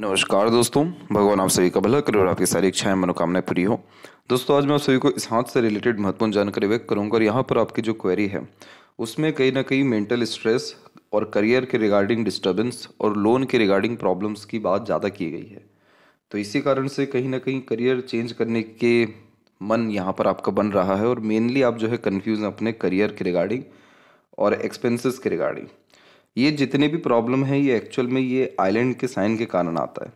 नमस्कार दोस्तों भगवान आप सभी का भला करे और आपकी सारी इच्छाएं मनोकामनाएं पूरी हो दोस्तों आज मैं आप सभी को इस हाथ से रिलेटेड महत्वपूर्ण जानकारी व्यक्त करूंगा और यहाँ पर आपकी जो क्वेरी है उसमें कहीं ना कहीं मेंटल स्ट्रेस और करियर के रिगार्डिंग डिस्टर्बेंस और लोन के रिगार्डिंग प्रॉब्लम्स की बात ज़्यादा की गई है तो इसी कारण से कहीं ना कहीं करियर चेंज करने के मन यहाँ पर आपका बन रहा है और मेनली आप जो है कन्फ्यूज़ अपने करियर के रिगार्डिंग और एक्सपेंसेस के रिगार्डिंग ये जितने भी प्रॉब्लम है ये एक्चुअल में ये आइलैंड के साइन के कारण आता है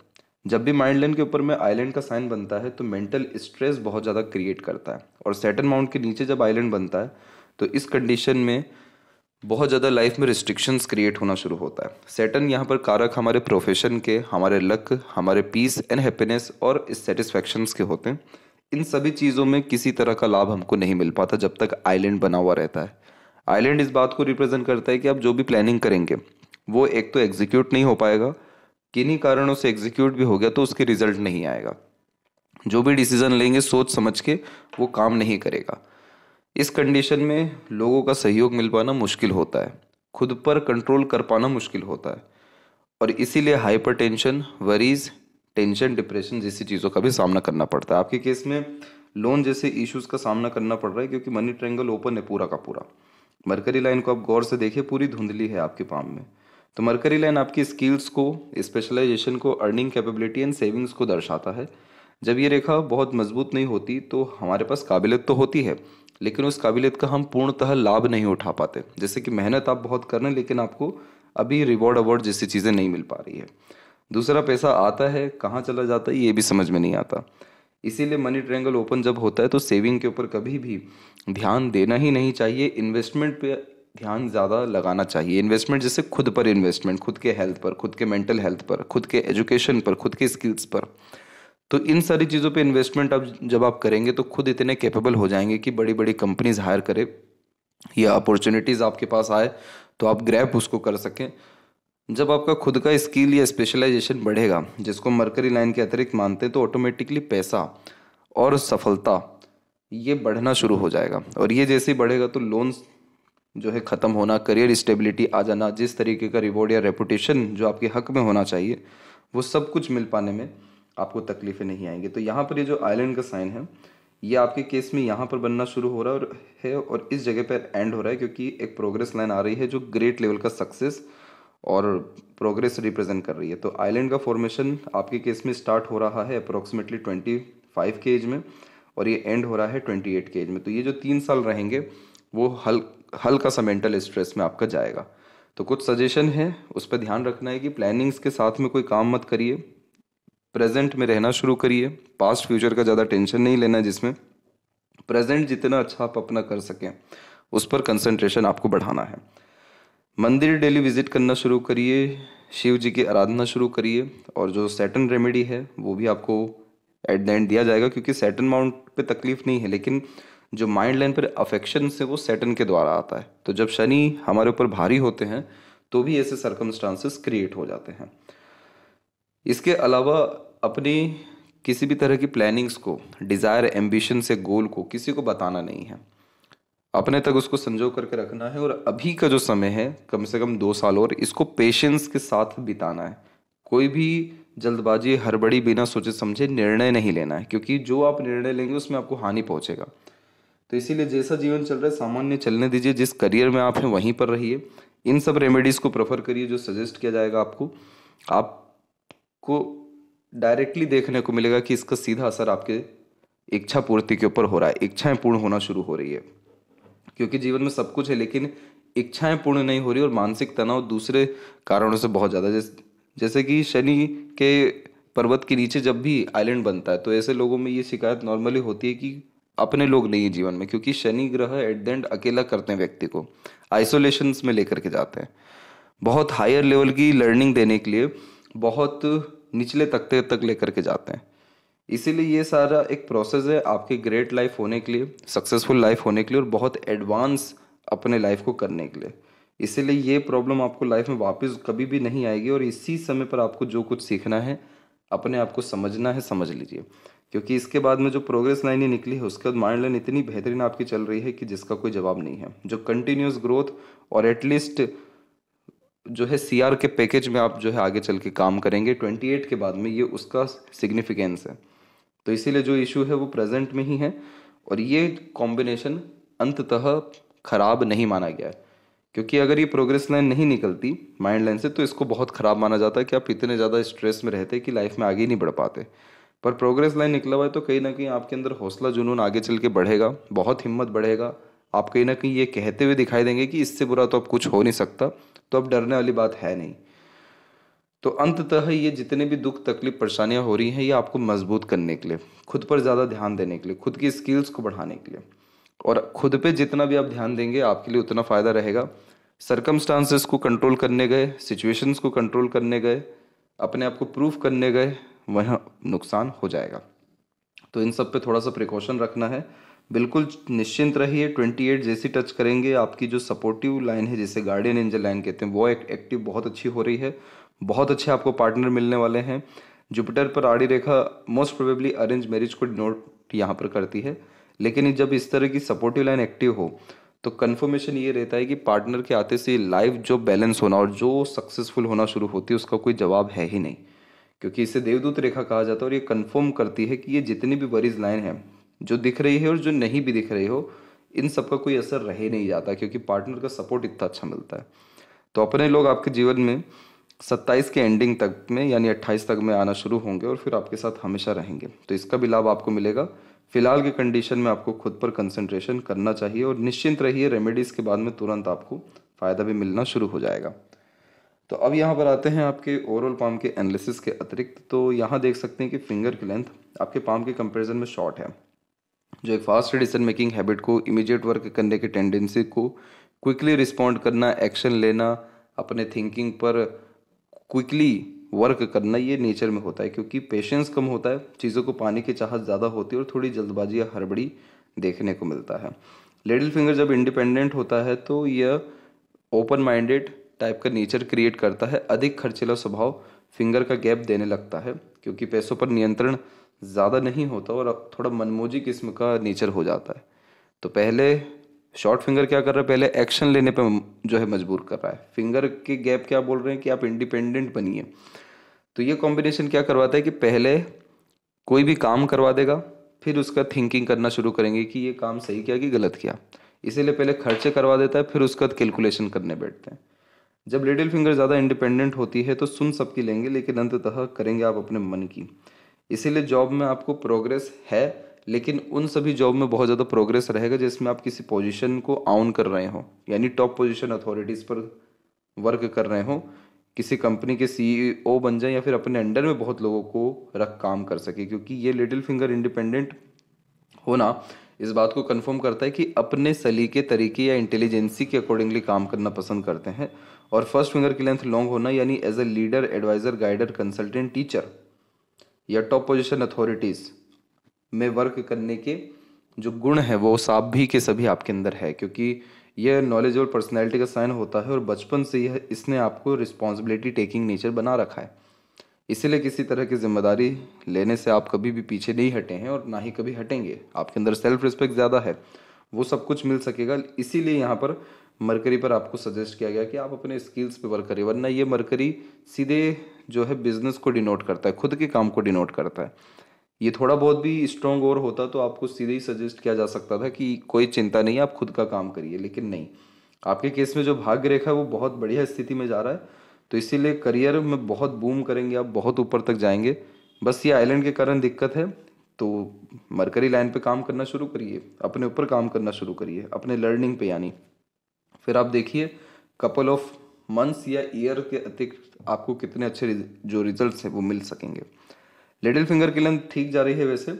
जब भी माइंड लाइन के ऊपर में आइलैंड का साइन बनता है तो मेंटल स्ट्रेस बहुत ज़्यादा क्रिएट करता है और सेटन माउंट के नीचे जब आइलैंड बनता है तो इस कंडीशन में बहुत ज़्यादा लाइफ में रिस्ट्रिक्शंस क्रिएट होना शुरू होता है सेटन यहाँ पर कारक हमारे प्रोफेशन के हमारे लक हमारे पीस एंड हैप्पीनेस और इस सेटिस्फैक्शंस के होते हैं इन सभी चीज़ों में किसी तरह का लाभ हमको नहीं मिल पाता जब तक आइलैंड बना हुआ रहता है आइलैंड इस बात को रिप्रेजेंट करता है कि आप जो भी प्लानिंग करेंगे वो एक तो एग्जीक्यूट नहीं हो पाएगा किन्हीं कारणों से एग्जीक्यूट भी हो गया तो उसके रिजल्ट नहीं आएगा जो भी डिसीज़न लेंगे सोच समझ के वो काम नहीं करेगा इस कंडीशन में लोगों का सहयोग मिल पाना मुश्किल होता है खुद पर कंट्रोल कर पाना मुश्किल होता है और इसीलिए hypertension worries tension depression जैसी चीज़ों का भी सामना करना पड़ता है आपके केस में लोन जैसे इश्यूज़ का सामना करना पड़ रहा है क्योंकि मनी ट्रेंगल ओपन है पूरा का पूरा मरकरी लाइन को आप गौर से देखिए पूरी धुंधली है आपके पाम में तो मरकरी लाइन आपकी स्किल्स को स्पेशलाइजेशन को अर्निंग कैपेबिलिटी एंड सेविंग्स को दर्शाता है जब ये रेखा बहुत मजबूत नहीं होती तो हमारे पास काबिलियत तो होती है लेकिन उस काबिलियत का हम पूर्णतः लाभ नहीं उठा पाते जैसे कि मेहनत आप बहुत कर रहे हैं लेकिन आपको अभी रिवॉर्ड अवॉर्ड जैसी चीज़ें नहीं मिल पा रही है दूसरा पैसा आता है कहाँ चला जाता है ये भी समझ में नहीं आता इसीलिए मनी ट्रेंगल ओपन जब होता है तो सेविंग के ऊपर कभी भी ध्यान देना ही नहीं चाहिए इन्वेस्टमेंट पे ध्यान ज़्यादा लगाना चाहिए इन्वेस्टमेंट जैसे खुद पर इन्वेस्टमेंट खुद के हेल्थ पर खुद के मेंटल हेल्थ पर खुद के एजुकेशन पर खुद के स्किल्स पर तो इन सारी चीज़ों पे इन्वेस्टमेंट आप जब आप करेंगे तो खुद इतने कैपेबल हो जाएंगे कि बड़ी बड़ी कंपनीज हायर करें या अपॉर्चुनिटीज़ आपके पास आए तो आप ग्रैप उसको कर सकें जब आपका खुद का स्किल या स्पेशलाइजेशन बढ़ेगा जिसको मरकरी लाइन के अतिरिक्त मानते हैं तो ऑटोमेटिकली पैसा और सफलता ये बढ़ना शुरू हो जाएगा और ये जैसे ही बढ़ेगा तो लोन्स जो है ख़त्म होना करियर स्टेबिलिटी आ जाना जिस तरीके का रिवॉर्ड या रेपुटेशन जो आपके हक में होना चाहिए वो सब कुछ मिल पाने में आपको तकलीफ़ें नहीं आएंगी तो यहाँ पर ये जो आइलैंड का साइन है ये आपके केस में यहाँ पर बनना शुरू हो रहा है और इस जगह पर एंड हो रहा है क्योंकि एक प्रोग्रेस लाइन आ रही है जो ग्रेट लेवल का सक्सेस और प्रोग्रेस रिप्रेजेंट कर रही है तो आइलैंड का फॉर्मेशन आपके केस में स्टार्ट हो रहा है अप्रोक्सीमेटली ट्वेंटी फाइव के एज में और ये एंड हो रहा है ट्वेंटी एट के एज में तो ये जो तीन साल रहेंगे वो हल हल्का सा मेंटल स्ट्रेस में आपका जाएगा तो कुछ सजेशन है उस पर ध्यान रखना है कि प्लानिंग्स के साथ में कोई काम मत करिए प्रेजेंट में रहना शुरू करिए पास्ट फ्यूचर का ज़्यादा टेंशन नहीं लेना जिसमें प्रेजेंट जितना अच्छा आप अपना कर सकें उस पर कंसंट्रेशन आपको बढ़ाना है मंदिर डेली विजिट करना शुरू करिए शिव जी की आराधना शुरू करिए और जो सैटन रेमेडी है वो भी आपको एट द एंड दिया जाएगा क्योंकि सैटन माउंट पे तकलीफ नहीं है लेकिन जो माइंड लाइन पर अफेक्शन से वो सैटन के द्वारा आता है तो जब शनि हमारे ऊपर भारी होते हैं तो भी ऐसे सर्कमस्टांसेस क्रिएट हो जाते हैं इसके अलावा अपनी किसी भी तरह की प्लानिंग्स को डिज़ायर एम्बिशन से गोल को किसी को बताना नहीं है अपने तक उसको संजो करके रखना है और अभी का जो समय है कम से कम दो साल और इसको पेशेंस के साथ बिताना है कोई भी जल्दबाजी हड़बड़ी बिना सोचे समझे निर्णय नहीं लेना है क्योंकि जो आप निर्णय लेंगे उसमें आपको हानि पहुँचेगा तो इसीलिए जैसा जीवन चल रहा है सामान्य चलने दीजिए जिस करियर में आप हैं वहीं पर रहिए इन सब रेमेडीज़ को प्रेफर करिए जो सजेस्ट किया जाएगा आपको आपको डायरेक्टली देखने को मिलेगा कि इसका सीधा असर आपके इच्छा पूर्ति के ऊपर हो रहा है इच्छाएं पूर्ण होना शुरू हो रही है क्योंकि जीवन में सब कुछ है लेकिन इच्छाएं पूर्ण नहीं हो रही और मानसिक तनाव दूसरे कारणों से बहुत ज़्यादा जैसे जैसे कि शनि के पर्वत के नीचे जब भी आइलैंड बनता है तो ऐसे लोगों में ये शिकायत नॉर्मली होती है कि अपने लोग नहीं है जीवन में क्योंकि शनि ग्रह एट द एंड अकेला करते हैं व्यक्ति को आइसोलेशन में लेकर के जाते हैं बहुत हायर लेवल की लर्निंग देने के लिए बहुत निचले तख्ते तक लेकर के जाते हैं इसीलिए ये सारा एक प्रोसेस है आपके ग्रेट लाइफ होने के लिए सक्सेसफुल लाइफ होने के लिए और बहुत एडवांस अपने लाइफ को करने के लिए इसीलिए ये प्रॉब्लम आपको लाइफ में वापस कभी भी नहीं आएगी और इसी समय पर आपको जो कुछ सीखना है अपने आप को समझना है समझ लीजिए क्योंकि इसके बाद में जो प्रोग्रेस लाइन ही निकली है उसके बाद माइंड लाइन इतनी बेहतरीन आपकी चल रही है कि जिसका कोई जवाब नहीं है जो कंटिन्यूस ग्रोथ और एटलीस्ट जो है सी के पैकेज में आप जो है आगे चल के काम करेंगे ट्वेंटी के बाद में ये उसका सिग्निफिकेंस है तो इसीलिए जो इशू है वो प्रेजेंट में ही है और ये कॉम्बिनेशन अंततः खराब नहीं माना गया है क्योंकि अगर ये प्रोग्रेस लाइन नहीं निकलती माइंड लाइन से तो इसको बहुत ख़राब माना जाता है कि आप इतने ज़्यादा स्ट्रेस में रहते कि लाइफ में आगे नहीं बढ़ पाते पर प्रोग्रेस लाइन निकला हुआ है तो कहीं ना कहीं आपके अंदर हौसला जुनून आगे चल के बढ़ेगा बहुत हिम्मत बढ़ेगा आप कहीं ना कहीं ये कहते हुए दिखाई देंगे कि इससे बुरा तो अब कुछ हो नहीं सकता तो अब डरने वाली बात है नहीं तो अंततः ये जितने भी दुख तकलीफ परेशानियां हो रही हैं ये आपको मजबूत करने के लिए खुद पर ज़्यादा ध्यान देने के लिए खुद की स्किल्स को बढ़ाने के लिए और खुद पे जितना भी आप ध्यान देंगे आपके लिए उतना फ़ायदा रहेगा सरकमस्टांसेस को कंट्रोल करने गए सिचुएशंस को कंट्रोल करने गए अपने आप को प्रूफ करने गए वह नुकसान हो जाएगा तो इन सब पे थोड़ा सा प्रिकॉशन रखना है बिल्कुल निश्चिंत रहिए ट्वेंटी एट जैसी टच करेंगे आपकी जो सपोर्टिव लाइन है जैसे गार्डियन एंजल लाइन कहते हैं वो एक, एक्टिव बहुत अच्छी हो रही है बहुत अच्छे आपको पार्टनर मिलने वाले हैं जुपिटर पर आड़ी रेखा मोस्ट प्रोबेबली अरेंज मैरिज को डिनोट यहाँ पर करती है लेकिन जब इस तरह की सपोर्टिव लाइन एक्टिव हो तो कन्फर्मेशन ये रहता है कि पार्टनर के आते से लाइफ जो बैलेंस होना और जो सक्सेसफुल होना शुरू होती है उसका कोई जवाब है ही नहीं क्योंकि इसे देवदूत रेखा कहा जाता है और ये कन्फर्म करती है कि ये जितनी भी बरीज लाइन है जो दिख रही है और जो नहीं भी दिख रही हो इन सब का कोई असर रह नहीं जाता क्योंकि पार्टनर का सपोर्ट इतना अच्छा मिलता है तो अपने लोग आपके जीवन में सत्ताईस के एंडिंग तक में यानी अट्ठाईस तक में आना शुरू होंगे और फिर आपके साथ हमेशा रहेंगे तो इसका भी लाभ आपको मिलेगा फिलहाल की कंडीशन में आपको खुद पर कंसंट्रेशन करना चाहिए और निश्चिंत रहिए रेमेडीज़ के बाद में तुरंत आपको फ़ायदा भी मिलना शुरू हो जाएगा तो अब यहाँ पर आते हैं आपके ओवरऑल पाम के एनालिसिस के अतिरिक्त तो यहाँ देख सकते हैं कि फिंगर की लेंथ आपके पाम के कंपैरिजन में शॉर्ट है जो एक फास्ट डिसीजन मेकिंग हैबिट को इमीडिएट वर्क करने की टेंडेंसी को क्विकली रिस्पॉन्ड करना एक्शन लेना अपने थिंकिंग पर क्विकली वर्क करना ये नेचर में होता है क्योंकि पेशेंस कम होता है चीज़ों को पाने की चाहत ज़्यादा होती है और थोड़ी जल्दबाजी या हड़बड़ी देखने को मिलता है लिटिल फिंगर जब इंडिपेंडेंट होता है तो यह ओपन माइंडेड टाइप का नेचर क्रिएट करता है अधिक खर्चीला स्वभाव फिंगर का गैप देने लगता है क्योंकि पैसों पर नियंत्रण ज़्यादा नहीं होता और थोड़ा मनमोजी किस्म का नेचर हो जाता है तो पहले शॉर्ट फिंगर क्या कर रहा है पहले एक्शन लेने पे जो है मजबूर कर रहा है फिंगर के गैप क्या बोल रहे हैं कि आप इंडिपेंडेंट बनिए तो ये कॉम्बिनेशन क्या करवाता है कि पहले कोई भी काम करवा देगा फिर उसका थिंकिंग करना शुरू करेंगे कि ये काम सही किया कि गलत किया इसीलिए पहले खर्चे करवा देता है फिर उसका कैलकुलेशन करने बैठते हैं जब लिटिल फिंगर ज़्यादा इंडिपेंडेंट होती है तो सुन सबकी लेंगे लेकिन अंततः करेंगे आप अपने मन की इसीलिए जॉब में आपको प्रोग्रेस है लेकिन उन सभी जॉब में बहुत ज़्यादा प्रोग्रेस रहेगा जिसमें आप किसी पोजीशन को ऑन कर रहे हो यानी टॉप पोजीशन अथॉरिटीज़ पर वर्क कर रहे हो किसी कंपनी के सीईओ e बन जाए या फिर अपने अंडर में बहुत लोगों को रख काम कर सके क्योंकि ये लिटिल फिंगर इंडिपेंडेंट होना इस बात को कंफर्म करता है कि अपने सलीके तरीके या इंटेलिजेंसी के अकॉर्डिंगली काम करना पसंद करते हैं और फर्स्ट फिंगर की लेंथ लॉन्ग होना यानी as a leader adviser guider consultant teacher या टॉप पोजिशन अथॉरिटीज़ में वर्क करने के जो गुण है वो सभी के सभी आपके अंदर है क्योंकि यह नॉलेज और पर्सनैलिटी का साइन होता है और बचपन से यह इसने आपको रिस्पॉन्सिबिलिटी टेकिंग नेचर बना रखा है इसीलिए किसी तरह की जिम्मेदारी लेने से आप कभी भी पीछे नहीं हटे हैं और ना ही कभी हटेंगे आपके अंदर सेल्फ रिस्पेक्ट ज़्यादा है वो सब कुछ मिल सकेगा इसीलिए यहाँ पर मरकरी पर आपको सजेस्ट किया गया कि आप अपने स्किल्स पे वर्क करिए वरना ये मरकरी सीधे जो है बिजनेस को डिनोट करता है खुद के काम को डिनोट करता है ये थोड़ा बहुत भी स्ट्रॉन्ग और होता तो आपको सीधे ही सजेस्ट किया जा सकता था कि कोई चिंता नहीं आप खुद का काम करिए लेकिन नहीं आपके केस में जो भाग्य रेखा है वो बहुत बढ़िया स्थिति में जा रहा है तो इसीलिए करियर में बहुत बूम करेंगे आप बहुत ऊपर तक जाएंगे बस ये आइलैंड के कारण दिक्कत है तो मरकरी लाइन पे काम करना शुरू करिए अपने ऊपर काम करना शुरू करिए अपने लर्निंग पे यानी फिर आप देखिए कपल ऑफ मंथ्स या ईयर के अतिरिक्त आपको कितने अच्छे जो रिजल्ट हैं वो मिल सकेंगे लिटिल फिंगर की लेंथ ठीक जा रही है वैसे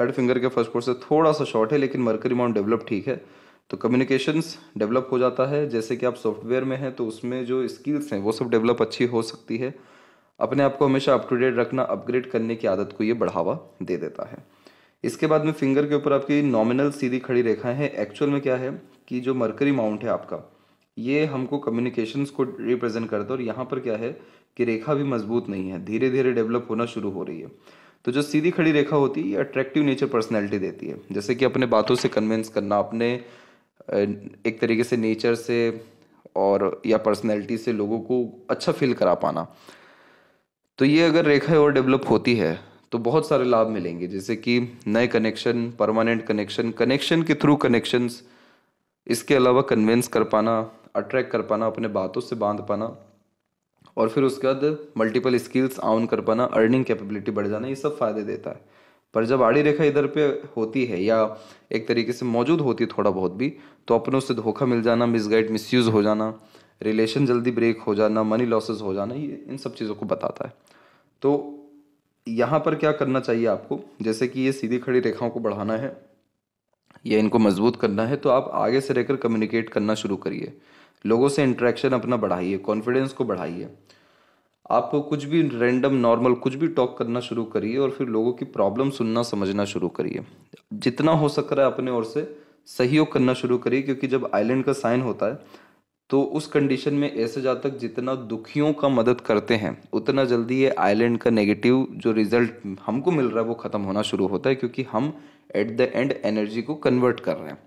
थर्ड फिंगर के फर्स्ट फोर से थोड़ा सा शॉर्ट है लेकिन मर्करी माउंट डेवलप ठीक है तो कम्युनिकेशंस डेवलप हो जाता है जैसे कि आप सॉफ्टवेयर में हैं तो उसमें जो स्किल्स हैं वो सब डेवलप अच्छी हो सकती है अपने आप को हमेशा अप टू डेट रखना अपग्रेड करने की आदत को ये बढ़ावा दे देता है इसके बाद में फिंगर के ऊपर आपकी नॉमिनल सीधी खड़ी रेखाएं हैं एक्चुअल में क्या है कि जो मर्करी माउंट है आपका ये हमको कम्युनिकेशंस को रिप्रेजेंट करता है और यहाँ पर क्या है कि रेखा भी मजबूत नहीं है धीरे धीरे डेवलप होना शुरू हो रही है तो जो सीधी खड़ी रेखा होती है ये अट्रैक्टिव नेचर पर्सनैलिटी देती है जैसे कि अपने बातों से कन्विंस करना अपने एक तरीके से नेचर से और या पर्सनैलिटी से लोगों को अच्छा फील करा पाना तो ये अगर रेखा और डेवलप होती है तो बहुत सारे लाभ मिलेंगे जैसे कि नए कनेक्शन परमानेंट कनेक्शन कनेक्शन के थ्रू कनेक्शंस इसके अलावा कन्विंस कर पाना अट्रैक्ट कर पाना अपने बातों से बांध पाना और फिर उसके बाद मल्टीपल स्किल्स ऑन कर पाना अर्निंग कैपेबिलिटी बढ़ जाना ये सब फ़ायदे देता है पर जब आड़ी रेखा इधर पे होती है या एक तरीके से मौजूद होती है थोड़ा बहुत भी तो अपनों से धोखा मिल जाना मिसगाइड मिसयूज़ हो जाना रिलेशन जल्दी ब्रेक हो जाना मनी लॉसेस हो जाना ये इन सब चीज़ों को बताता है तो यहाँ पर क्या करना चाहिए आपको जैसे कि ये सीधी खड़ी रेखाओं को बढ़ाना है या इनको मजबूत करना है तो आप आगे से रहकर कम्युनिकेट करना शुरू करिए लोगों से इंट्रैक्शन अपना बढ़ाइए कॉन्फिडेंस को बढ़ाइए आप कुछ भी रैंडम नॉर्मल कुछ भी टॉक करना शुरू करिए और फिर लोगों की प्रॉब्लम सुनना समझना शुरू करिए जितना हो सक रहा है अपने ओर से सहयोग करना शुरू करिए क्योंकि जब आइलैंड का साइन होता है तो उस कंडीशन में ऐसे जा तक जितना दुखियों का मदद करते हैं उतना जल्दी ये आइलैंड का नेगेटिव जो रिजल्ट हमको मिल रहा है वो ख़त्म होना शुरू होता है क्योंकि हम एट द एंड एनर्जी को कन्वर्ट कर रहे हैं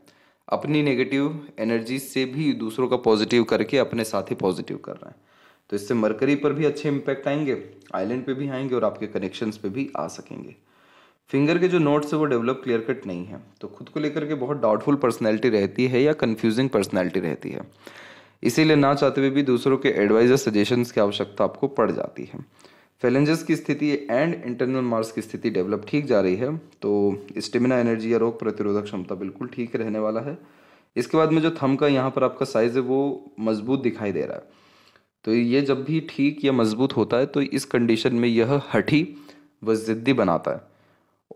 अपनी नेगेटिव एनर्जी से भी दूसरों का पॉजिटिव करके अपने साथ ही पॉजिटिव कर रहे हैं तो इससे मरकरी पर भी अच्छे इम्पैक्ट आएंगे आइलैंड पे भी आएंगे और आपके कनेक्शंस पे भी आ सकेंगे फिंगर के जो नोट्स है वो डेवलप क्लियर कट नहीं है तो खुद को लेकर के बहुत डाउटफुल पर्सनैलिटी रहती है या कन्फ्यूजिंग पर्सनैलिटी रहती है इसीलिए ना चाहते हुए भी दूसरों के एडवाइजर सजेशंस की आवश्यकता आपको पड़ जाती है फेलेंजेस की स्थिति एंड इंटरनल मार्स की स्थिति डेवलप ठीक जा रही है तो स्टेमिना एनर्जी या रोग प्रतिरोधक क्षमता बिल्कुल ठीक रहने वाला है इसके बाद में जो थम का यहाँ पर आपका साइज है वो मजबूत दिखाई दे रहा है तो ये जब भी ठीक या मजबूत होता है तो इस कंडीशन में यह हठी व ज़िद्दी बनाता है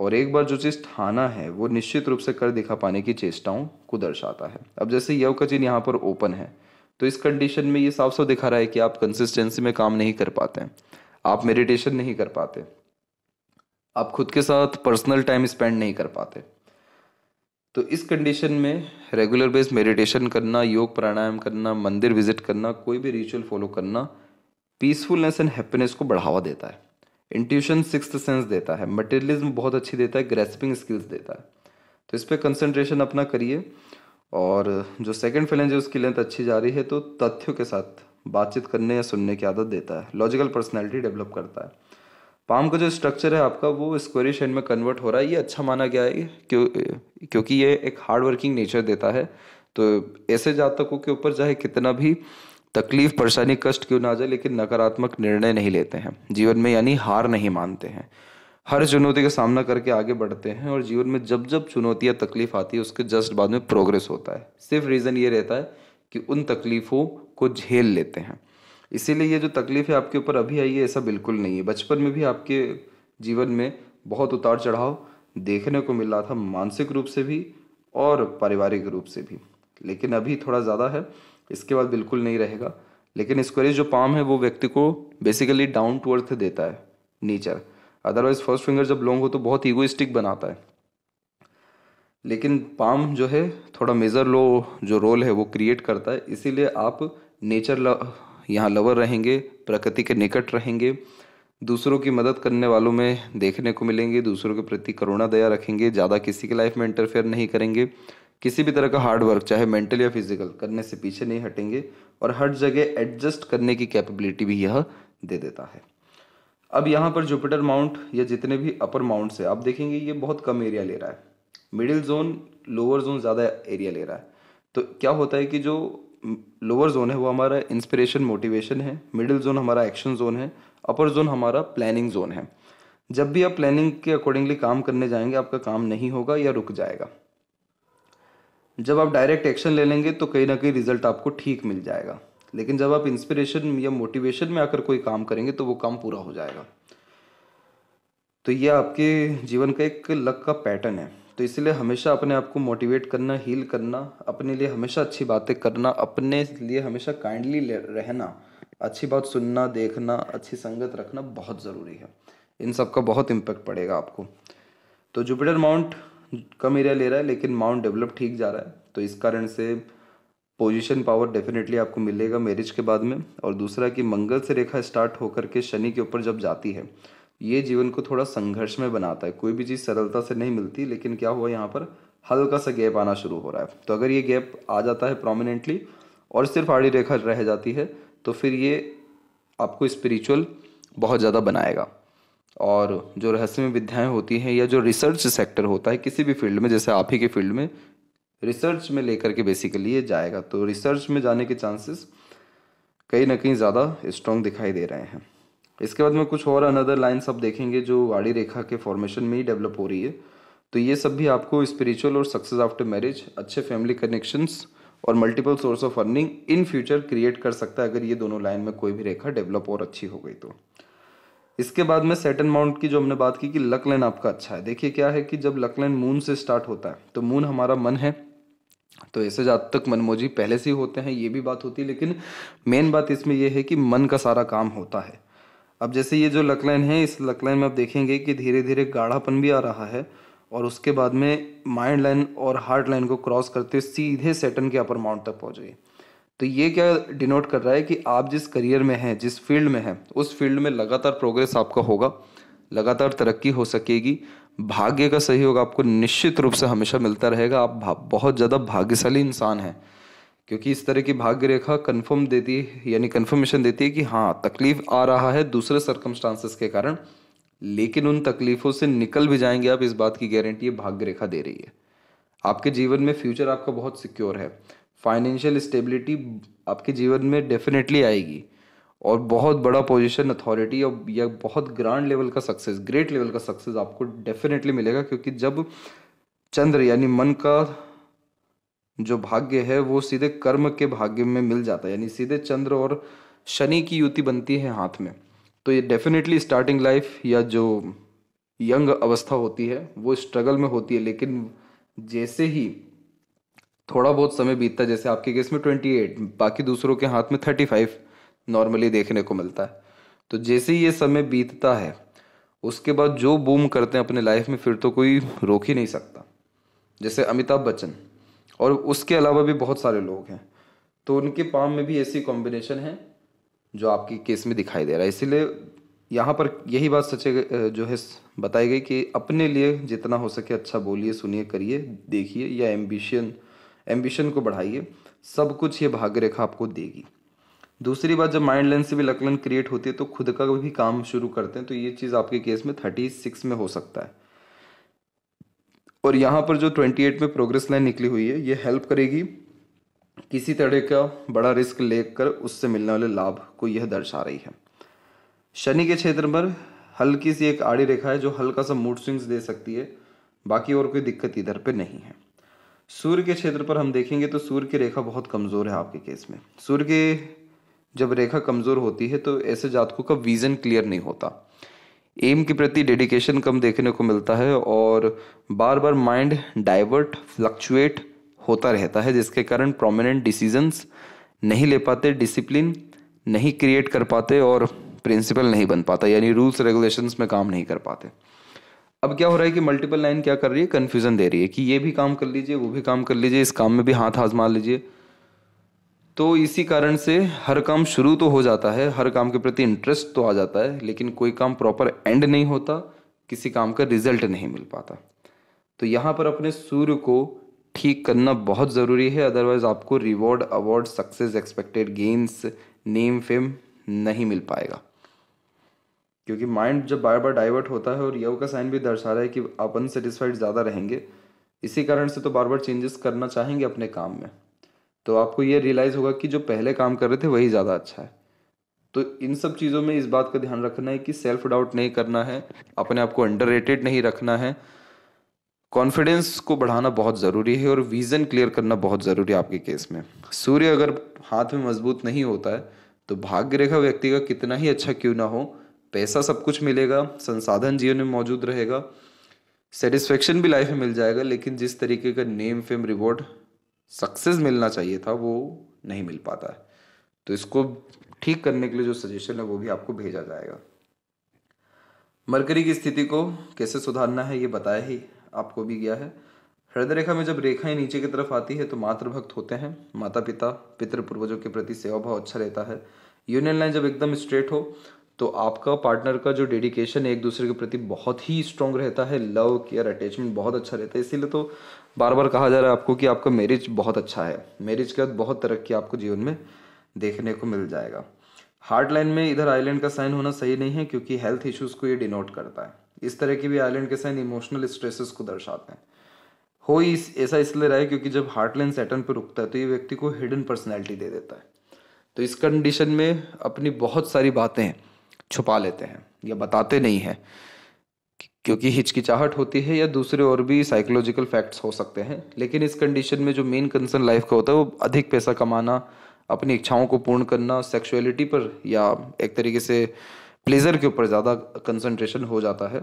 और एक बार जो चीज़ ठाना है वो निश्चित रूप से कर दिखा पाने की चेष्टाओं को दर्शाता है अब जैसे यव का चिन्ह यहाँ पर ओपन है तो इस कंडीशन में ये साफ साफ दिखा रहा है कि आप कंसिस्टेंसी में काम नहीं कर पाते हैं आप मेडिटेशन नहीं कर पाते आप खुद के साथ पर्सनल टाइम स्पेंड नहीं कर पाते तो इस कंडीशन में रेगुलर बेस मेडिटेशन करना योग प्राणायाम करना मंदिर विजिट करना कोई भी रिचुअल फॉलो करना पीसफुलनेस एंड हैप्पीनेस को बढ़ावा देता है इंट्यूशन सिक्स सेंस देता है मटेरियलिज्म बहुत अच्छी देता है ग्रेस्पिंग स्किल्स देता है तो इस पर कंसनट्रेशन अपना करिए और जो सेकेंड फिलेंज है उसकी लेंथ अच्छी जा रही है तो तथ्यों के साथ बातचीत करने या सुनने की आदत देता है लॉजिकल पर्सनैलिटी डेवलप करता है पाम का जो स्ट्रक्चर है आपका वो स्क्वेरी शेड में कन्वर्ट हो रहा है ये अच्छा माना गया है क्यों क्योंकि ये एक हार्ड वर्किंग नेचर देता है तो ऐसे जातकों के ऊपर चाहे कितना भी तकलीफ परेशानी कष्ट क्यों ना जाए लेकिन नकारात्मक निर्णय नहीं लेते हैं जीवन में यानी हार नहीं मानते हैं हर चुनौती का सामना करके आगे बढ़ते हैं और जीवन में जब जब चुनौती या तकलीफ आती है उसके जस्ट बाद में प्रोग्रेस होता है सिर्फ रीज़न ये रहता है कि उन तकलीफ़ों को झेल लेते हैं इसीलिए ये जो तकलीफ़ है आपके ऊपर अभी आई है ऐसा बिल्कुल नहीं है बचपन में भी आपके जीवन में बहुत उतार चढ़ाव देखने को मिल रहा था मानसिक रूप से भी और पारिवारिक रूप से भी लेकिन अभी थोड़ा ज़्यादा है इसके बाद बिल्कुल नहीं रहेगा लेकिन स्क्वेरिज जो पाम है वो व्यक्ति को बेसिकली डाउन टू अर्थ देता है नेचर अदरवाइज फर्स्ट फिंगर जब लॉन्ग हो तो बहुत ईगोइस्टिक बनाता है लेकिन पाम जो है थोड़ा मेजर लो जो रोल है वो क्रिएट करता है इसीलिए आप नेचर यहाँ लवर रहेंगे प्रकृति के निकट रहेंगे दूसरों की मदद करने वालों में देखने को मिलेंगे दूसरों के प्रति करुणा दया रखेंगे ज़्यादा किसी की लाइफ में इंटरफेयर नहीं करेंगे किसी भी तरह का हार्ड वर्क चाहे मेंटल या फिजिकल करने से पीछे नहीं हटेंगे और हर जगह एडजस्ट करने की कैपेबिलिटी भी यह दे देता है अब यहाँ पर जुपिटर माउंट या जितने भी अपर माउंट्स है आप देखेंगे ये बहुत कम एरिया ले रहा है मिडिल जोन लोअर जोन ज़्यादा एरिया ले रहा है तो क्या होता है कि जो लोअर जोन है वो हमारा इंस्पिरेशन मोटिवेशन है मिडिल जोन हमारा एक्शन जोन है अपर जोन हमारा प्लानिंग जोन है जब भी आप प्लानिंग के अकॉर्डिंगली काम करने जाएंगे आपका काम नहीं होगा या रुक जाएगा जब आप डायरेक्ट एक्शन ले लेंगे तो कहीं ना कहीं रिजल्ट आपको ठीक मिल जाएगा लेकिन जब आप इंस्पिरेशन या मोटिवेशन में आकर कोई काम करेंगे तो वो काम पूरा हो जाएगा तो यह आपके जीवन का एक लक का पैटर्न है तो इसलिए हमेशा अपने आप को मोटिवेट करना हील करना अपने लिए हमेशा अच्छी बातें करना अपने लिए हमेशा काइंडली रहना अच्छी बात सुनना देखना अच्छी संगत रखना बहुत ज़रूरी है इन सब का बहुत इम्पेक्ट पड़ेगा आपको तो जुपिटर माउंट कम एरिया ले रहा है लेकिन माउंट डेवलप ठीक जा रहा है तो इस कारण से पोजीशन पावर डेफिनेटली आपको मिलेगा मैरिज के बाद में और दूसरा कि मंगल से रेखा स्टार्ट होकर के शनि के ऊपर जब जाती है ये जीवन को थोड़ा संघर्ष में बनाता है कोई भी चीज़ सरलता से नहीं मिलती लेकिन क्या हुआ यहाँ पर हल्का सा गैप आना शुरू हो रहा है तो अगर ये गैप आ जाता है प्रोमिनेंटली और सिर्फ आड़ी रेखा रह जाती है तो फिर ये आपको स्पिरिचुअल बहुत ज़्यादा बनाएगा और जो रहस्यमय विद्याएं होती हैं या जो रिसर्च सेक्टर होता है किसी भी फील्ड में जैसे आप ही के फील्ड में रिसर्च में लेकर के बेसिकली ये जाएगा तो रिसर्च में जाने के चांसेस कहीं ना कहीं ज़्यादा स्ट्रॉन्ग दिखाई दे रहे हैं इसके बाद में कुछ और अनदर लाइन्स आप देखेंगे जो आड़ी रेखा के फॉर्मेशन में ही डेवलप हो रही है तो ये सब भी आपको स्पिरिचुअल और सक्सेस आफ्टर मैरिज अच्छे फैमिली कनेक्शंस और multiple source of earning in future create कर सकता है अगर ये दोनों लाइन में कोई भी रेखा डेवलप और अच्छी हो गई तो इसके बाद में सेटन माउंट की जो हमने बात की कि लक लाइन आपका अच्छा है देखिए क्या है कि जब लक लाइन मून से स्टार्ट होता है तो मून हमारा मन है तो ऐसे जब तक मनमोजी पहले से ही होते हैं ये भी बात होती है लेकिन मेन बात इसमें यह है कि मन का सारा काम होता है अब जैसे ये जो लकलाइन है इस लकलाइन में आप देखेंगे कि धीरे धीरे गाढ़ापन भी आ रहा है और उसके बाद में माइंड लाइन और हार्ट लाइन को क्रॉस करते हुए सीधे सेटन के अपर माउंट तक पहुँच गई तो ये क्या डिनोट कर रहा है कि आप जिस करियर में हैं जिस फील्ड में हैं उस फील्ड में लगातार प्रोग्रेस आपका होगा लगातार तरक्की हो सकेगी भाग्य का सहयोग आपको निश्चित रूप से हमेशा मिलता रहेगा आप बहुत ज़्यादा भाग्यशाली इंसान हैं क्योंकि इस तरह की भाग्य रेखा कन्फर्म देती है यानी कन्फर्मेशन देती है कि हाँ तकलीफ आ रहा है दूसरे सर्कमस्टांसेस के कारण लेकिन उन तकलीफों से निकल भी जाएंगे आप इस बात की गारंटी ये भाग्य रेखा दे रही है आपके जीवन में फ्यूचर आपका बहुत सिक्योर है फाइनेंशियल स्टेबिलिटी आपके जीवन में डेफिनेटली आएगी और बहुत बड़ा पोजीशन अथॉरिटी और या बहुत ग्रांड लेवल का सक्सेस ग्रेट लेवल का सक्सेस आपको डेफिनेटली मिलेगा क्योंकि जब चंद्र यानी मन का जो भाग्य है वो सीधे कर्म के भाग्य में मिल जाता है यानी सीधे चंद्र और शनि की युति बनती है हाथ में तो ये डेफिनेटली स्टार्टिंग लाइफ या जो यंग अवस्था होती है वो स्ट्रगल में होती है लेकिन जैसे ही थोड़ा बहुत समय बीतता है जैसे आपके केस में ट्वेंटी एट बाकी दूसरों के हाथ में थर्टी फाइव नॉर्मली देखने को मिलता है तो जैसे ही ये समय बीतता है उसके बाद जो बूम करते हैं अपने लाइफ में फिर तो कोई रोक ही नहीं सकता जैसे अमिताभ बच्चन और उसके अलावा भी बहुत सारे लोग हैं तो उनके पाम में भी ऐसी कॉम्बिनेशन है जो आपके केस में दिखाई दे रहा है इसीलिए यहाँ पर यही बात सचे जो है बताई गई कि अपने लिए जितना हो सके अच्छा बोलिए सुनिए करिए देखिए या एम्बिशन एम्बिशन को बढ़ाइए सब कुछ ये भाग्य रेखा आपको देगी दूसरी बात जब माइंड लेंस से भी लकलन क्रिएट होती है तो खुद का भी काम शुरू करते हैं तो ये चीज़ आपके केस में थर्टी सिक्स में हो सकता है और यहाँ पर जो 28 में प्रोग्रेस लाइन निकली हुई है ये हेल्प करेगी किसी तरह का बड़ा रिस्क लेकर उससे मिलने वाले लाभ को यह दर्शा रही है शनि के क्षेत्र पर हल्की सी एक आड़ी रेखा है जो हल्का सा मूड स्विंग्स दे सकती है बाकी और कोई दिक्कत इधर पे नहीं है सूर्य के क्षेत्र पर हम देखेंगे तो सूर्य की रेखा बहुत कमज़ोर है आपके केस में सूर्य के जब रेखा कमज़ोर होती है तो ऐसे जातकों का विज़न क्लियर नहीं होता एम के प्रति डेडिकेशन कम देखने को मिलता है और बार बार माइंड डाइवर्ट फ्लक्चुएट होता रहता है जिसके कारण प्रोमिनेंट डिसीजंस नहीं ले पाते डिसिप्लिन नहीं क्रिएट कर पाते और प्रिंसिपल नहीं बन पाता यानी रूल्स रेगुलेशंस में काम नहीं कर पाते अब क्या हो रहा है कि मल्टीपल लाइन क्या कर रही है कन्फ्यूज़न दे रही है कि ये भी काम कर लीजिए वो भी काम कर लीजिए इस काम में भी हाथ आजमा लीजिए तो इसी कारण से हर काम शुरू तो हो जाता है हर काम के प्रति इंटरेस्ट तो आ जाता है लेकिन कोई काम प्रॉपर एंड नहीं होता किसी काम का रिजल्ट नहीं मिल पाता तो यहाँ पर अपने सूर्य को ठीक करना बहुत ज़रूरी है अदरवाइज़ आपको reward award success expected gains name fame नहीं मिल पाएगा क्योंकि माइंड जब बार बार डाइवर्ट होता है और यव का साइन भी दर्शा रहा है कि आप अनसेटिस्फाइड ज़्यादा रहेंगे इसी कारण से तो बार बार चेंजेस करना चाहेंगे अपने काम में तो आपको ये रियलाइज़ होगा कि जो पहले काम कर रहे थे वही ज़्यादा अच्छा है तो इन सब चीज़ों में इस बात का ध्यान रखना है कि सेल्फ डाउट नहीं करना है अपने आप को अंडर रेटेड नहीं रखना है कॉन्फिडेंस को बढ़ाना बहुत ज़रूरी है और विज़न क्लियर करना बहुत ज़रूरी है आपके केस में सूर्य अगर हाथ में मजबूत नहीं होता है तो भाग्य रेखा व्यक्ति का कितना ही अच्छा क्यों ना हो पैसा सब कुछ मिलेगा संसाधन जीवन में मौजूद रहेगा सेटिस्फेक्शन भी लाइफ में मिल जाएगा लेकिन जिस तरीके का नेम फेम रिवॉर्ड सक्सेस मिलना चाहिए था वो नहीं मिल पाता है तो इसको ठीक करने के लिए जो सजेशन है वो भी आपको भेजा जाएगा मरकरी की स्थिति को कैसे सुधारना है ये बताया ही आपको भी गया है हृदय रेखा में जब रेखाएं नीचे की तरफ आती है तो मातृभक्त होते हैं माता पिता पितृ पूर्वजों के प्रति सेवा भाव अच्छा रहता है यूनियन लाइन जब एकदम स्ट्रेट हो तो आपका पार्टनर का जो डेडिकेशन है एक दूसरे के प्रति बहुत ही स्ट्रांग रहता है लव केयर अटैचमेंट बहुत अच्छा रहता है इसीलिए तो बार बार कहा जा रहा है आपको कि आपका मैरिज बहुत अच्छा है मैरिज के बाद बहुत तरक्की आपको जीवन में देखने को मिल जाएगा हार्ट लाइन में इधर आइलैंड का साइन होना सही नहीं है क्योंकि हेल्थ इश्यूज़ को ये डिनोट करता है इस तरह के भी आइलैंड के साइन इमोशनल स्ट्रेसेस को दर्शाते हैं हो इस ऐसा इसलिए रहा है क्योंकि जब हार्ट लाइन सेटन पर रुकता है तो ये व्यक्ति को हिडन पर्सनैलिटी दे देता है तो इस कंडीशन में अपनी बहुत सारी बातें छुपा लेते हैं या बताते नहीं हैं क्योंकि हिचकिचाहट होती है या दूसरे और भी साइकोलॉजिकल फैक्ट्स हो सकते हैं लेकिन इस कंडीशन में जो मेन कंसर्न लाइफ का होता है वो अधिक पैसा कमाना अपनी इच्छाओं को पूर्ण करना सेक्सुअलिटी पर या एक तरीके से प्लेजर के ऊपर ज़्यादा कंसंट्रेशन हो जाता है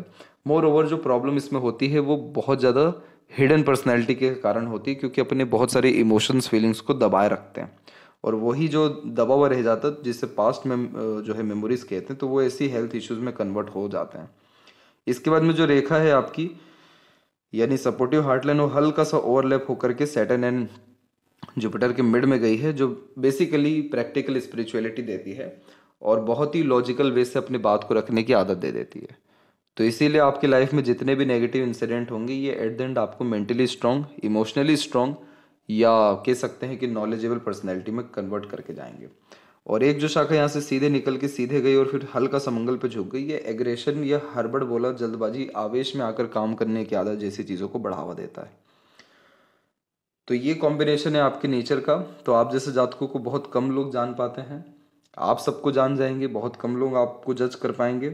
मोर ओवर जो प्रॉब्लम इसमें होती है वो बहुत ज़्यादा हिडन पर्सनैलिटी के कारण होती है क्योंकि अपने बहुत सारे इमोशंस फीलिंग्स को दबाए रखते हैं और वही जो दबा हुआ रह जाता है पास्ट में जो है मेमोरीज कहते हैं तो वो ऐसी हेल्थ इश्यूज़ में कन्वर्ट हो जाते हैं इसके बाद में जो रेखा है आपकी यानी सपोर्टिव हार्टलाइन वो हल्का सा ओवरलैप होकर के सैटर्न एंड जुपिटर के मिड में गई है जो बेसिकली प्रैक्टिकल स्पिरिचुअलिटी देती है और बहुत ही लॉजिकल वे से अपनी बात को रखने की आदत दे देती है तो इसीलिए आपकी लाइफ में जितने भी नेगेटिव इंसिडेंट होंगे ये एट द एंड आपको मेंटली स्ट्रांग इमोशनली स्ट्रांग या कह सकते हैं कि नॉलेजेबल पर्सनैलिटी में कन्वर्ट करके जाएंगे और एक जो शाखा यहाँ से सीधे निकल के सीधे गई और फिर हल्का समंगल पे झुक गई ये एग्रेशन या हरबड़ बोला जल्दबाजी आवेश में आकर काम करने की आदत जैसी चीज़ों को बढ़ावा देता है तो ये कॉम्बिनेशन है आपके नेचर का तो आप जैसे जातकों को बहुत कम लोग जान पाते हैं आप सबको जान जाएंगे बहुत कम लोग आपको जज कर पाएंगे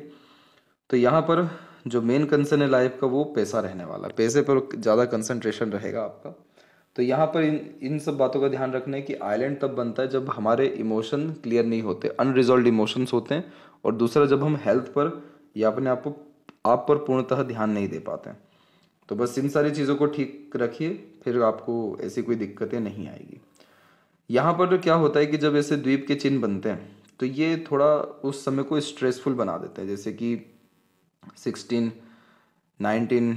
तो यहाँ पर जो मेन कंसर्न है लाइफ का वो पैसा रहने वाला पैसे पर ज़्यादा कंसंट्रेशन रहेगा आपका तो यहाँ पर इन इन सब बातों का ध्यान रखना है कि आइलैंड तब बनता है जब हमारे इमोशन क्लियर नहीं होते अनरिजॉल्व इमोशंस होते हैं और दूसरा जब हम हेल्थ पर या अपने आप को आप पर पूर्णतः ध्यान नहीं दे पाते हैं तो बस इन सारी चीज़ों को ठीक रखिए फिर आपको ऐसी कोई दिक्कतें नहीं आएगी यहाँ पर क्या होता है कि जब ऐसे द्वीप के चिन्ह बनते हैं तो ये थोड़ा उस समय को स्ट्रेसफुल बना देते हैं जैसे कि sixteen nineteen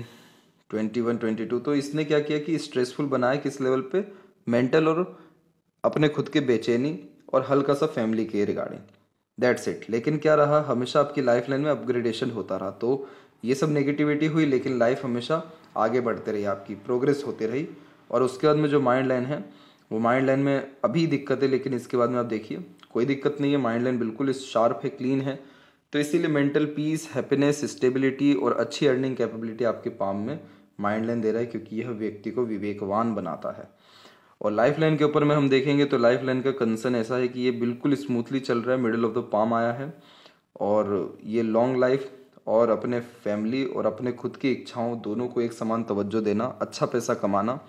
twenty one twenty two तो इसने क्या किया कि स्ट्रेसफुल बनाया किस लेवल पे मेंटल और अपने खुद के बेचैनी और हल्का सा फैमिली के रिगार्डिंग दैट्स इट लेकिन क्या रहा हमेशा आपकी लाइफ लाइन में अपग्रेडेशन होता रहा तो ये सब नेगेटिविटी हुई लेकिन लाइफ हमेशा आगे बढ़ते रही आपकी प्रोग्रेस होती रही और उसके बाद में जो माइंड लाइन है वो माइंड लाइन में अभी दिक्कत है लेकिन इसके बाद में आप देखिए कोई दिक्कत नहीं है माइंड लाइन बिल्कुल शार्प है क्लीन है तो इसीलिए मेंटल पीस हैप्पीनेस स्टेबिलिटी और अच्छी अर्निंग कैपेबिलिटी आपके पाम में माइंड लाइन दे रहा है क्योंकि यह व्यक्ति को विवेकवान बनाता है और लाइफ लाइन के ऊपर में हम देखेंगे तो लाइफ लाइन का कंसर्न ऐसा है कि ये बिल्कुल स्मूथली चल रहा है मिडिल ऑफ द पाम आया है और ये लॉन्ग लाइफ और अपने फैमिली और अपने खुद की इच्छाओं दोनों को एक समान तवज्जो देना अच्छा पैसा कमाना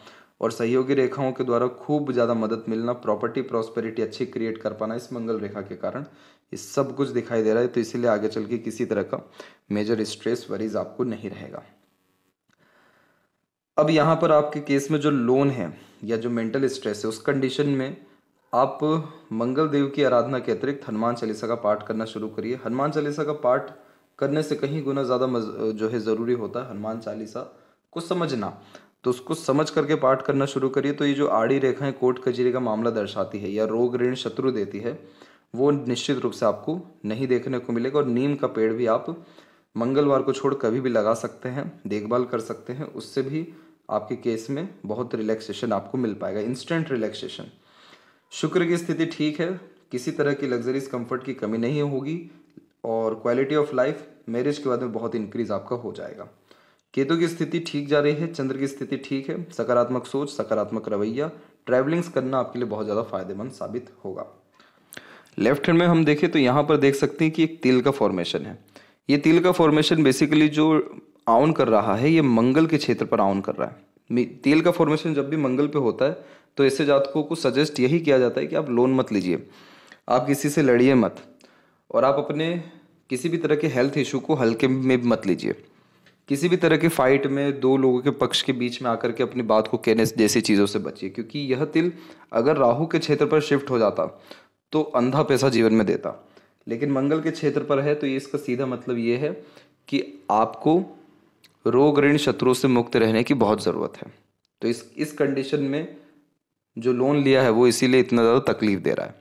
और सहयोगी रेखाओं के द्वारा खूब ज़्यादा मदद मिलना प्रॉपर्टी प्रॉस्पेरिटी अच्छी क्रिएट कर पाना इस मंगल रेखा के कारण ये सब कुछ दिखाई दे रहा है तो इसीलिए आगे चल के किसी तरह का मेजर स्ट्रेस वरीज आपको नहीं रहेगा अब यहाँ पर आपके केस में जो लोन है या जो मेंटल स्ट्रेस है उस कंडीशन में आप मंगल देव की आराधना के अतिरिक्त हनुमान चालीसा का पाठ करना शुरू करिए हनुमान चालीसा का पाठ करने से कहीं गुना ज़्यादा जो है ज़रूरी होता है हनुमान चालीसा को समझना तो उसको समझ करके पाठ करना शुरू करिए तो ये जो आड़ी रेखाएं कोर्ट कचहरी का मामला दर्शाती है या रोग ऋण शत्रु देती है वो निश्चित रूप से आपको नहीं देखने को मिलेगा और नीम का पेड़ भी आप मंगलवार को छोड़ कभी भी लगा सकते हैं देखभाल कर सकते हैं उससे भी आपके केस में बहुत रिलैक्सेशन आपको मिल पाएगा इंस्टेंट रिलैक्सेशन शुक्र की स्थिति ठीक है किसी तरह की लग्जरीज कंफर्ट की कमी नहीं होगी और क्वालिटी ऑफ लाइफ मैरिज के बाद में बहुत इंक्रीज आपका हो जाएगा केतु की स्थिति ठीक जा रही है चंद्र की स्थिति ठीक है सकारात्मक सोच सकारात्मक रवैया ट्रैवलिंग्स करना आपके लिए बहुत ज़्यादा फायदेमंद साबित होगा लेफ्ट हैंड में हम देखें तो यहाँ पर देख सकते हैं कि एक तिल का फॉर्मेशन है ये तिल का फॉर्मेशन बेसिकली जो आउन कर रहा है ये मंगल के क्षेत्र पर आउन कर रहा है तिल का फॉर्मेशन जब भी मंगल पे होता है तो ऐसे जातकों को सजेस्ट यही किया जाता है कि आप लोन मत लीजिए आप किसी से लड़िए मत और आप अपने किसी भी तरह के हेल्थ इशू को हल्के में मत लीजिए किसी भी तरह के फाइट में दो लोगों के पक्ष के बीच में आकर के अपनी बात को कहने जैसी चीज़ों से बचिए क्योंकि यह तिल अगर राहु के क्षेत्र पर शिफ्ट हो जाता तो अंधा पैसा जीवन में देता लेकिन मंगल के क्षेत्र पर है तो ये इसका सीधा मतलब ये है कि आपको रोग ऋण शत्रु से मुक्त रहने की बहुत ज़रूरत है तो इस इस कंडीशन में जो लोन लिया है वो इसीलिए इतना ज़्यादा तकलीफ दे रहा है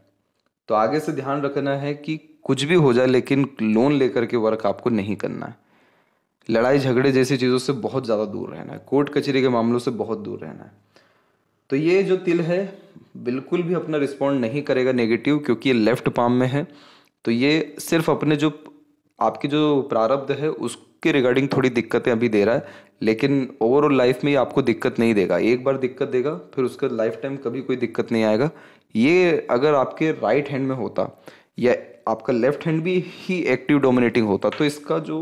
तो आगे से ध्यान रखना है कि कुछ भी हो जाए लेकिन लोन लेकर के वर्क आपको नहीं करना है लड़ाई झगड़े जैसी चीज़ों से बहुत ज़्यादा दूर रहना है कोर्ट कचहरी के मामलों से बहुत दूर रहना है तो ये जो तिल है बिल्कुल भी अपना रिस्पॉन्ड नहीं करेगा नेगेटिव क्योंकि ये लेफ्ट पाम में है तो ये सिर्फ अपने जो आपके जो प्रारब्ध है उसके रिगार्डिंग थोड़ी दिक्कतें अभी दे रहा है लेकिन ओवरऑल लाइफ में ये आपको दिक्कत नहीं देगा एक बार दिक्कत देगा फिर उसका लाइफ टाइम कभी कोई दिक्कत नहीं आएगा ये अगर आपके राइट हैंड में होता या आपका लेफ्ट हैंड भी ही एक्टिव डोमिनेटिंग होता तो इसका जो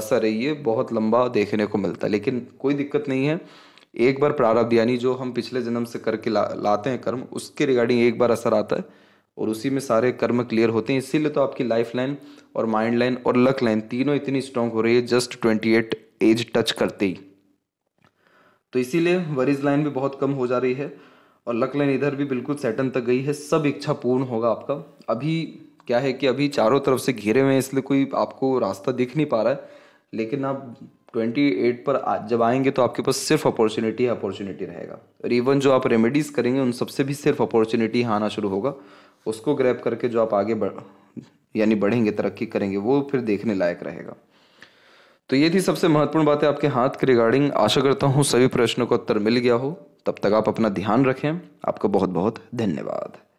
असर है ये बहुत लंबा देखने को मिलता है लेकिन कोई दिक्कत नहीं है एक बार प्रारब्ध यानी जो हम पिछले जन्म से करके ला, लाते हैं कर्म उसके रिगार्डिंग एक बार असर आता है और उसी में सारे कर्म क्लियर होते हैं इसीलिए तो आपकी लाइफ लाइन और माइंड लाइन और लक लाइन तीनों इतनी स्ट्रांग हो रही है just twenty eight age touch करते ही तो इसीलिए वरीज लाइन भी बहुत कम हो जा रही है और लक लाइन इधर भी बिल्कुल सेटन तक गई है सब इच्छा पूर्ण होगा आपका अभी क्या है कि अभी चारों तरफ से घेरे हुए हैं इसलिए कोई आपको रास्ता दिख नहीं पा रहा है लेकिन आप ट्वेंटी एट पर आज जब आएंगे तो आपके पास सिर्फ अपॉर्चुनिटी अपॉर्चुनिटी रहेगा और इवन जो आप रेमेडीज़ करेंगे उन सबसे भी सिर्फ अपॉर्चुनिटी आना शुरू होगा उसको ग्रैप करके जो आप आगे बढ़ यानी बढ़ेंगे तरक्की करेंगे वो फिर देखने लायक रहेगा तो ये थी सबसे महत्वपूर्ण बातें आपके हाथ के रिगार्डिंग आशा करता हूँ सभी प्रश्नों का उत्तर मिल गया हो तब तक आप अपना ध्यान रखें आपका बहुत बहुत धन्यवाद